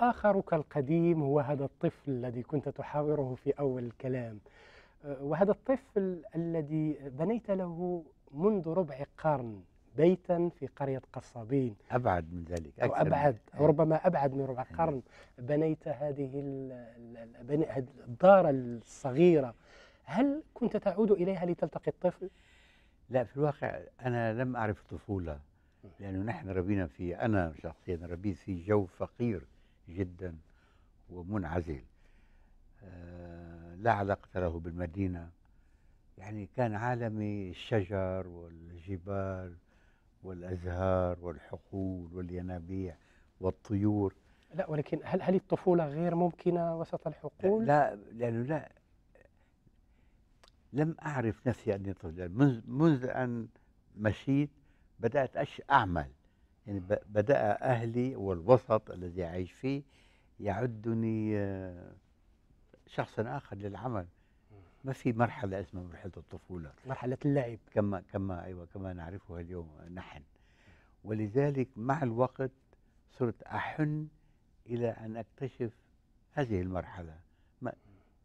آخرك القديم هو هذا الطفل الذي كنت تحاوره في أول الكلام آه، وهذا الطفل الذي بنيت له منذ ربع قرن بيتا في قرية قصابين أبعد من ذلك أكثر أو أبعد أو ربما أبعد من ربع إيه. قرن بنيت هذه الدار الصغيرة هل كنت تعود إليها لتلتقي الطفل؟ لا في الواقع أنا لم أعرف الطفولة لأنه نحن ربينا في أنا شخصيا ربيت في جو فقير جدا ومنعزل آه، لا علاقة له بالمدينة يعني كان عالمي الشجر والجبال والأزهار والحقول والينابيع والطيور لا ولكن هل هل الطفولة غير ممكنة وسط الحقول؟ لا لأنه لا لم أعرف نفسي أني طفل منذ, منذ أن مشيت بدأت أعمل يعني بدأ أهلي والوسط الذي أعيش فيه يعدني آه، شخصا آخر للعمل ما في مرحلة اسمها مرحلة الطفولة مرحلة اللعب كما كما أيوة كما نعرفها اليوم نحن ولذلك مع الوقت صرت أحن إلى أن أكتشف هذه المرحلة ما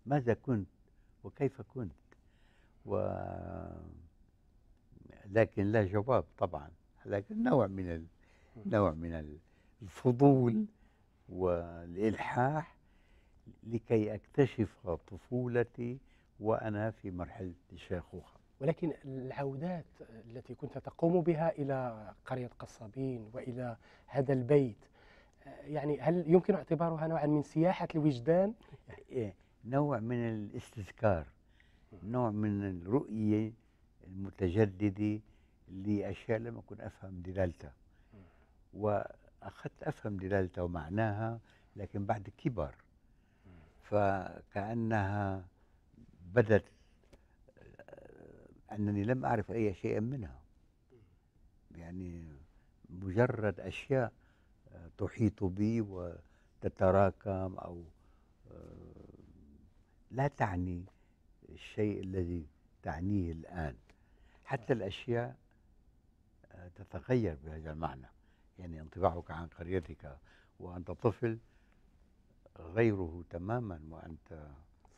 ماذا كنت وكيف كنت و لكن لا جواب طبعا لكن نوع من ال... نوع من الفضول والإلحاح لكي أكتشف طفولتي وأنا في مرحلة الشيخوخة ولكن العودات التي كنت تقوم بها إلى قرية قصابين وإلى هذا البيت يعني هل يمكن اعتبارها نوعا من سياحة الوجدان؟ إيه، نوع من الاستذكار نوع من الرؤية المتجددة لأشياء لم أكن أفهم دلالتها واخذت افهم دلالتها ومعناها لكن بعد كبر فكانها بدت انني لم اعرف اي شيء منها يعني مجرد اشياء آه، تحيط بي وتتراكم او آه، لا تعني الشيء الذي تعنيه الان حتى الاشياء آه، تتغير بهذا المعنى يعني انطباعك عن قريتك وأنت طفل غيره تماما وأنت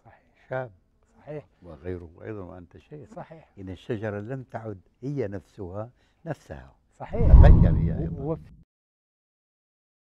صحيح شاب صحيح وغيره أيضا وأنت شيخ صحيح إن الشجرة لم تعد هي نفسها نفسها صحيح تغير هي أيضا